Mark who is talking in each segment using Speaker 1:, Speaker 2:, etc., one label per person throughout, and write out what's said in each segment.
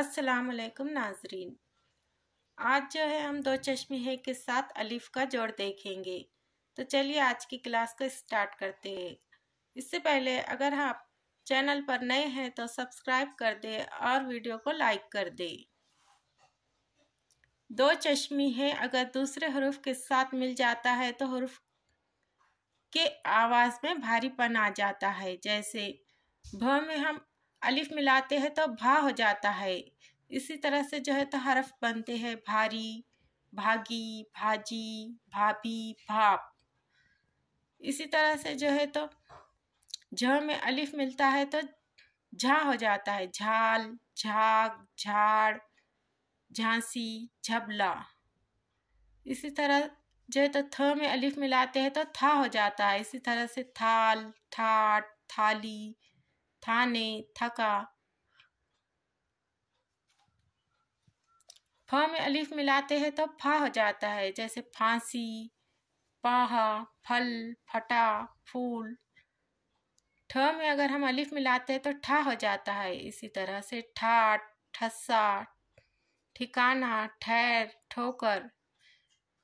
Speaker 1: अस्सलाम वालेकुम नाजरीन आज जो है हम दो चश्मे है के साथ अलिफ का जोड़ देखेंगे तो चलिए आज की क्लास को स्टार्ट करते हैं इससे पहले अगर आप चैनल पर नए हैं तो सब्सक्राइब कर दें और वीडियो को लाइक कर दें दो चश्मे है अगर दूसरे हरूफ के साथ मिल जाता है तो हरूफ के आवाज़ में भारीपन आ जाता है जैसे भ में हम अलिफ मिलाते हैं तो भा हो जाता है इसी तरह से जो है तो हरफ बनते हैं भारी भागी भाजी भाभी भाप इसी तरह से जो है तो झ में अलिफ मिलता है तो झा हो जाता है झाल झाग झाड़ झांसी झबला इसी तरह जो है तो थ में अलिफ मिलाते हैं तो था हो जाता है इसी तरह से थाल ठाट थाली थाने थका फ में अलिफ मिलाते हैं तो फा हो जाता है जैसे फांसी पाहा फल फटा फूल ठ में अगर हम अलिफ मिलाते हैं तो ठा हो जाता है इसी तरह से ठाट ठस्सा ठिकाना ठहर ठोकर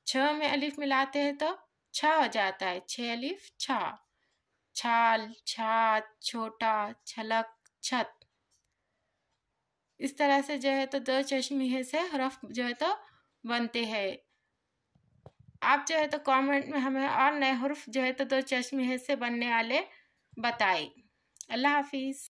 Speaker 1: छ में अलिफ मिलाते हैं तो छ हो जाता है छ अलिफ छा छाल छात छोटा छलक छत इस तरह से जो है तो दो चश्मे से हरफ जो है तो बनते हैं आप जो है तो कमेंट में हमें और नए हरफ जो है तो दो चश्मे से बनने वाले बताए अल्लाह हाफिज़